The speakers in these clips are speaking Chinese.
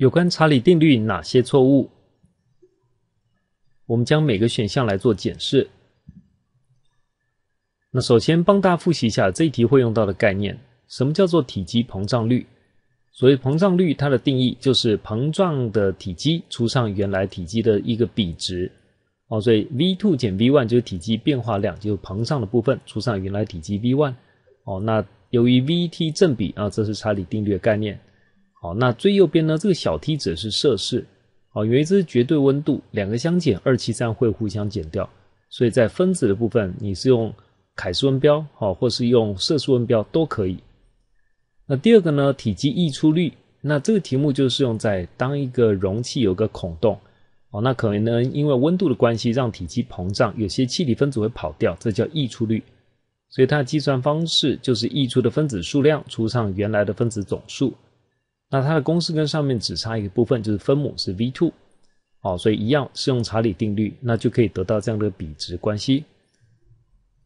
有关查理定律哪些错误？我们将每个选项来做检视。那首先帮大家复习一下这一题会用到的概念：什么叫做体积膨胀率？所谓膨胀率，它的定义就是膨胀的体积除上原来体积的一个比值。哦，所以 V two 减 V one 就是体积变化量，就是膨胀的部分除上原来体积 V one。哦，那由于 V T 正比啊，这是查理定律的概念。好，那最右边呢？这个小梯子是摄氏，因有一是绝对温度，两个相减，二七三会互相减掉，所以在分子的部分，你是用凯氏温标，好，或是用摄氏温标都可以。那第二个呢？体积溢出率，那这个题目就是用在当一个容器有个孔洞，哦，那可能因为温度的关系让体积膨胀，有些气体分子会跑掉，这叫溢出率。所以它的计算方式就是溢出的分子数量除上原来的分子总数。那它的公式跟上面只差一个部分，就是分母是 V two，好，所以一样适用查理定律，那就可以得到这样的比值关系。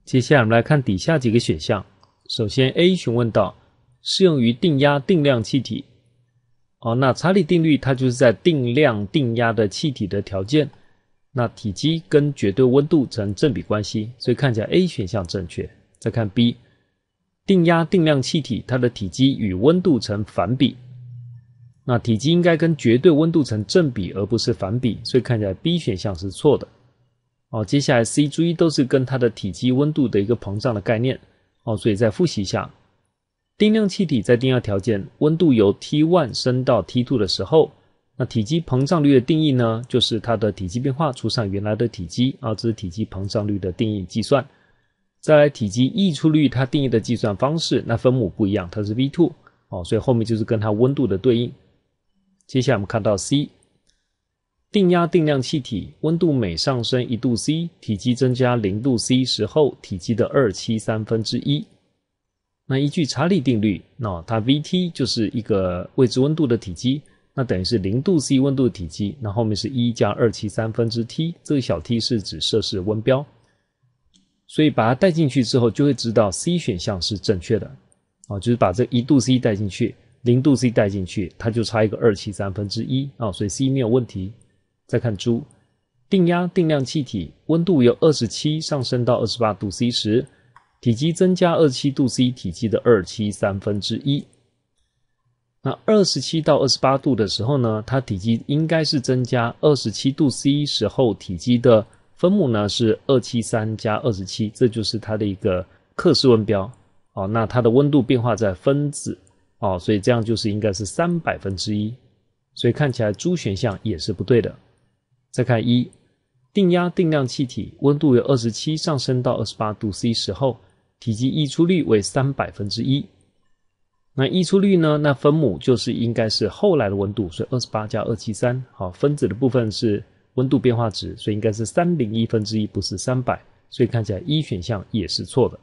接下来我们来看底下几个选项。首先 A 询问到适用于定压定量气体，哦，那查理定律它就是在定量定压的气体的条件，那体积跟绝对温度成正比关系，所以看起来 A 选项正确。再看 B，定压定量气体，它的体积与温度成反比。那体积应该跟绝对温度成正比，而不是反比，所以看起来 B 选项是错的。哦，接下来 C、D 都是跟它的体积、温度的一个膨胀的概念。哦，所以再复习一下：定量气体在定压条件，温度由 T1 升到 T2 的时候，那体积膨胀率的定义呢，就是它的体积变化除上原来的体积，啊，这是体积膨胀率的定义计算。再来体积溢出率它定义的计算方式，那分母不一样，它是 V2。哦，所以后面就是跟它温度的对应。接下来我们看到 C，定压定量气体，温度每上升一度 C，体积增加零度 C 时候体积的二七三分之一。那依据查理定律，那它 VT 就是一个未知温度的体积，那等于是零度 C 温度的体积，那后面是一加二七三分之 T，这个小 T 是指摄氏温标。所以把它带进去之后，就会知道 C 选项是正确的，啊，就是把这一度 C 带进去。零度 C 带进去，它就差一个二七三分之一啊，所以 C 没有问题。再看猪，定压定量气体，温度由二十七上升到二十八度 C 时，体积增加二七度 C 体积的二七三分之一。那二十七到二十八度的时候呢，它体积应该是增加二十七度 C 时候体积的分母呢是二七三加二十七，这就是它的一个克氏温标哦。那它的温度变化在分子。哦，所以这样就是应该是三百分之一，所以看起来猪选项也是不对的。再看一，定压定量气体温度由二十七上升到二十八度 C 时候，体积溢出率为三百分之一。那溢出率呢？那分母就是应该是后来的温度，所以二十八加二七三，好，分子的部分是温度变化值，所以应该是三零一分之一，不是三百。所以看起来一选项也是错的。